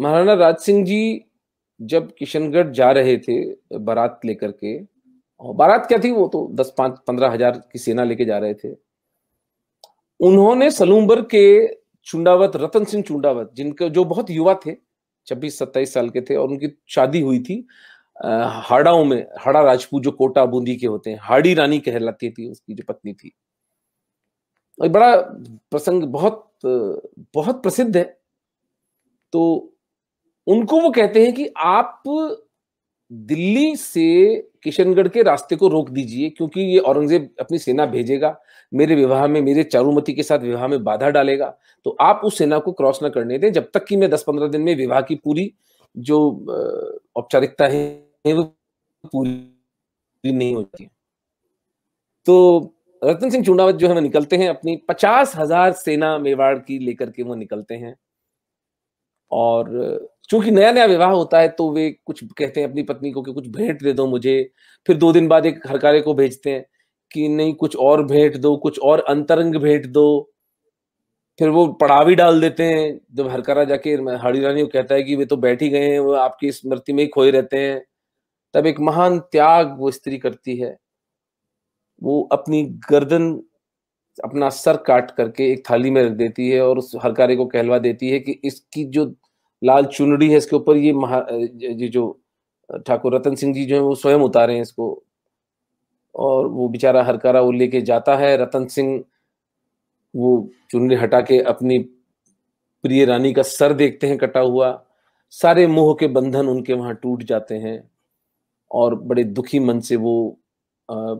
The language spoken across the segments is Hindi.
महाराणा राज सिंह जी जब किशनगढ़ जा रहे थे बारात लेकर के और बारात क्या थी वो तो दस पांच पंद्रह हजार की सेना लेके जा रहे थे उन्होंने सलूम्बर के चुंडावत रतन सिंह चुंडावत जिनके जो बहुत युवा थे छब्बीस सत्ताईस साल के थे और उनकी शादी हुई थी हाड़ाओं में हाड़ा राजपूत जो कोटा बूंदी के होते हैं हाड़ी रानी कहलाती थी उसकी जो पत्नी थी और बड़ा प्रसंग बहुत बहुत प्रसिद्ध है तो उनको वो कहते हैं कि आप दिल्ली से किशनगढ़ के रास्ते को रोक दीजिए क्योंकि ये औरंगजेब अपनी सेना भेजेगा मेरे विवाह में मेरे चारूमती के साथ विवाह में बाधा डालेगा तो आप उस सेना को क्रॉस ना करने दें जब तक कि मैं दस पंद्रह दिन में विवाह की पूरी जो औपचारिकता है वो पूरी नहीं होती तो रतन सिंह चूंडावत जो है वो निकलते हैं अपनी पचास हजार सेना मेवाड़ की लेकर के वो निकलते हैं और चूंकि नया नया विवाह होता है तो वे कुछ कहते हैं अपनी पत्नी को कि कुछ भेंट दे दो मुझे फिर दो दिन बाद एक हरकारे को भेजते हैं कि नहीं कुछ और भेंट दो कुछ और अंतरंग भेंट दो फिर वो पड़ावी डाल देते हैं जब हरकारा जाके हरी रानी को कहता है कि वे तो बैठ ही गए हैं वो आपकी स्मृति में ही खोए रहते हैं तब एक महान त्याग वो स्त्री करती है वो अपनी गर्दन अपना सर काट करके एक थाली में रख देती है और उस हरकारे को कहलवा देती है कि इसकी जो लाल चुनड़ी है इसके ऊपर ये महा ये जो ठाकुर रतन सिंह जी जो है वो स्वयं उतारे हैं इसको और वो बेचारा हरकारा वो लेके जाता है रतन सिंह वो चुनरी हटा के अपनी प्रिय रानी का सर देखते हैं कटा हुआ सारे मोह के बंधन उनके वहां टूट जाते हैं और बड़े दुखी मन से वो आ,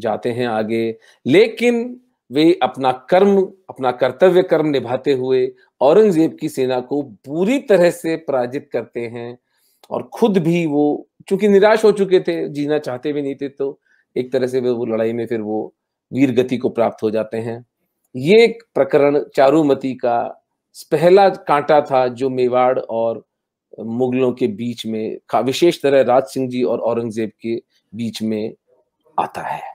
जाते हैं आगे लेकिन वे अपना कर्म अपना कर्तव्य कर्म निभाते हुए औरंगजेब की सेना को पूरी तरह से पराजित करते हैं और खुद भी वो चूंकि निराश हो चुके थे जीना चाहते भी नहीं थे तो एक तरह से वो लड़ाई में फिर वो वीर गति को प्राप्त हो जाते हैं ये एक प्रकरण चारुमती का पहला कांटा था जो मेवाड़ और मुगलों के बीच में विशेष तरह राज सिंह जी और औरंगजेब के बीच में आता है